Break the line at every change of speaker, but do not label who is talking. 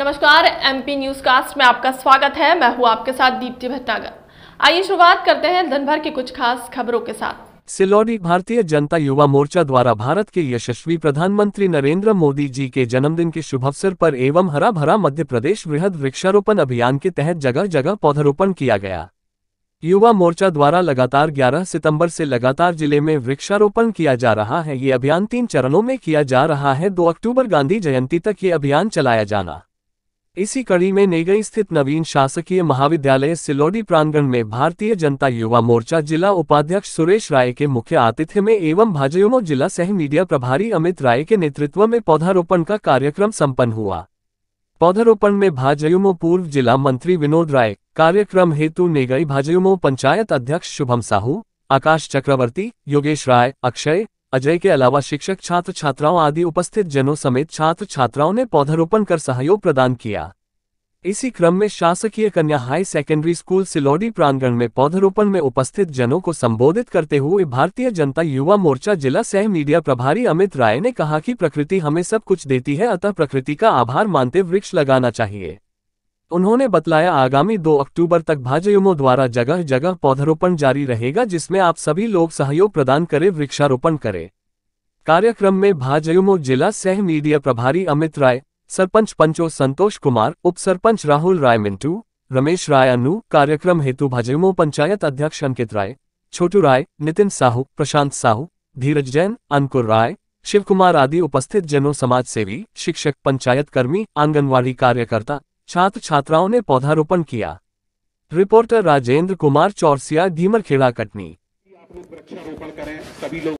नमस्कार MP news cast में आपका स्वागत है मैं हूँ आपके साथ दीप्ति भट्टागर आइए शुरुआत करते हैं दिनभर की कुछ खास खबरों के साथ
सिलौड़ी भारतीय जनता युवा मोर्चा द्वारा भारत के यशस्वी प्रधानमंत्री नरेंद्र मोदी जी के जन्मदिन के शुभ अवसर पर एवं हरा भरा मध्य प्रदेश वृहद वृक्षारोपण अभियान के तहत जगह जगह पौधारोपण किया गया युवा मोर्चा द्वारा लगातार 11 सितंबर से लगातार जिले में वृक्षारोपण किया जा रहा है ये अभियान तीन चरणों में किया जा रहा है 2 अक्टूबर गांधी जयंती तक ये अभियान चलाया जाना इसी कड़ी में नेगई स्थित नवीन शासकीय महाविद्यालय सिलोडी प्रांगण में भारतीय जनता युवा मोर्चा जिला उपाध्यक्ष सुरेश राय के मुख्य आतिथ्य में एवं भाजयुमो जिला सह मीडिया प्रभारी अमित राय के नेतृत्व में पौधारोपण का कार्यक्रम संपन्न हुआ पौधारोपण में भाजयुमो पूर्व जिला मंत्री विनोद राय कार्यक्रम हेतु नेगई भाजयुमो पंचायत अध्यक्ष शुभम साहू आकाश चक्रवर्ती योगेश राय अक्षय अजय के अलावा शिक्षक छात्र छात्राओं आदि उपस्थित जनों समेत छात्र छात्राओं ने पौधारोपण कर सहयोग प्रदान किया इसी क्रम में शासकीय कन्या हाई सेकेंडरी स्कूल सिलौड़ी प्रांगण में पौधरोपण में उपस्थित जनों को संबोधित करते हुए भारतीय जनता युवा मोर्चा जिला सह मीडिया प्रभारी अमित राय ने कहा कि प्रकृति हमें सब कुछ देती है अतः प्रकृति का आभार मानते वृक्ष लगाना चाहिए उन्होंने बतलाया आगामी 2 अक्टूबर तक भाजयुमो द्वारा जगह जगह पौधरोपण जारी रहेगा जिसमें आप सभी लोग सहयोग प्रदान करें वृक्षारोपण करें कार्यक्रम में भाजयुमो जिला सह मीडिया प्रभारी अमित राय सरपंच पंचो संतोष कुमार उप सरपंच राहुल राय मिंटू रमेश राय अनु कार्यक्रम हेतु भाजयुमो पंचायत अध्यक्ष अंकित राय छोटू राय नितिन साहू प्रशांत साहू धीरज जैन अंकुर राय शिव कुमार आदि उपस्थित जनों समाज सेवी शिक्षक पंचायत कर्मी आंगनवाड़ी कार्यकर्ता छात्र छात्राओं ने पौधारोपण किया रिपोर्टर राजेंद्र कुमार चौरसिया खेड़ा कटनी वृक्षारोपण करें सभी लोग